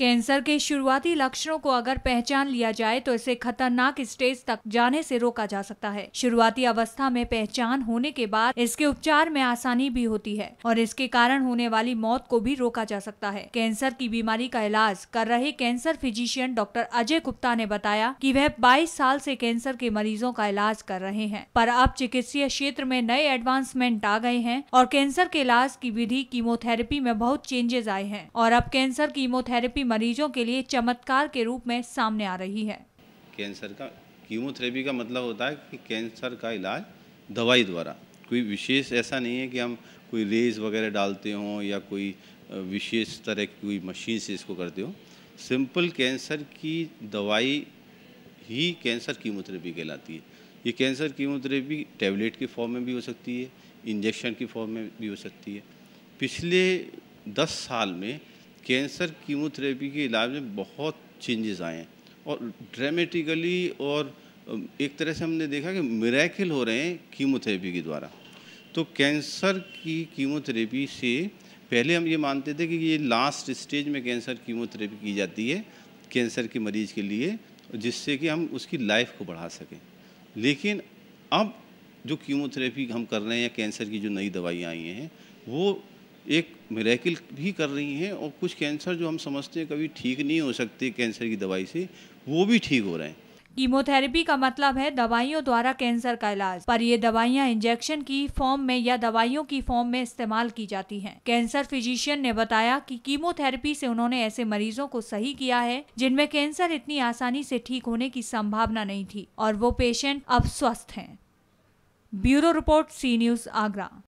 Cancer के शुरुआती लक्षणों को अगर पहचान लिया जाए तो इसे खतरनाक स्टेज तक जाने से रोका जा सकता है शुरुआती अवस्था में पहचान होने के बाद इसके उपचार में आसानी भी होती है और इसके कारण होने वाली मौत को भी रोका जा सकता है कैंसर की बीमारी का इलाज कर रहे cancer physician doctor Ajay Gupta ने बताया की वह बाईस साल ऐसी कैंसर के मरीजों का इलाज कर रहे हैं पर अब चिकित्सीय क्षेत्र में नए एडवांसमेंट आ गए हैं और कैंसर के इलाज की विधि कीमोथेरेपी में बहुत चेंजेस आए हैं और अब कैंसर कीमोथेरेपी मरीजों के लिए चमत्कार के रूप में सामने आ रही है कैंसर का कीमोथेरेपी का मतलब होता है कि कैंसर का इलाज दवाई द्वारा कोई विशेष ऐसा नहीं है कि हम कोई रेज वगैरह डालते हों या कोई विशेष तरह की कोई मशीन से इसको करते हो सिंपल कैंसर की दवाई ही कैंसर कीमोथेरेपी कहलाती है ये कैंसर कीमोथेरेपी टैबलेट की फॉर्म में भी हो सकती है इंजेक्शन की फॉर्म में भी हो सकती है पिछले दस साल में कैंसर कीमोथेरेपी के इलाज में बहुत चेंजेस आए हैं और ड्रामेटिकली और एक तरह से हमने देखा कि मेरेकिल हो रहे हैं कीमोथेरेपी के द्वारा तो कैंसर की कीमोथेरेपी से पहले हम ये मानते थे कि ये लास्ट स्टेज में कैंसर कीमोथेरेपी की जाती है कैंसर के मरीज के लिए जिससे कि हम उसकी लाइफ को बढ़ा सकें लेकिन अब जो कीमोथेरेपी हम कर रहे हैं या कैंसर की जो नई दवाइयाँ आई हैं वो एक मेरेकिल भी कर रही हैं और कुछ कैंसर जो हम समझते हैं कभी ठीक नहीं हो सकते कैंसर की दवाई से वो भी ठीक हो रहे हैं कीमोथेरेपी का मतलब है दवाइयों द्वारा कैंसर का इलाज पर ये दवाइयाँ इंजेक्शन की फॉर्म में या दवाइयों की फॉर्म में इस्तेमाल की जाती हैं। कैंसर फिजिशियन ने बताया कि कीमोथेरेपी से उन्होंने ऐसे मरीजों को सही किया है जिनमें कैंसर इतनी आसानी से ठीक होने की संभावना नहीं थी और वो पेशेंट अब स्वस्थ है bureau report C news Agra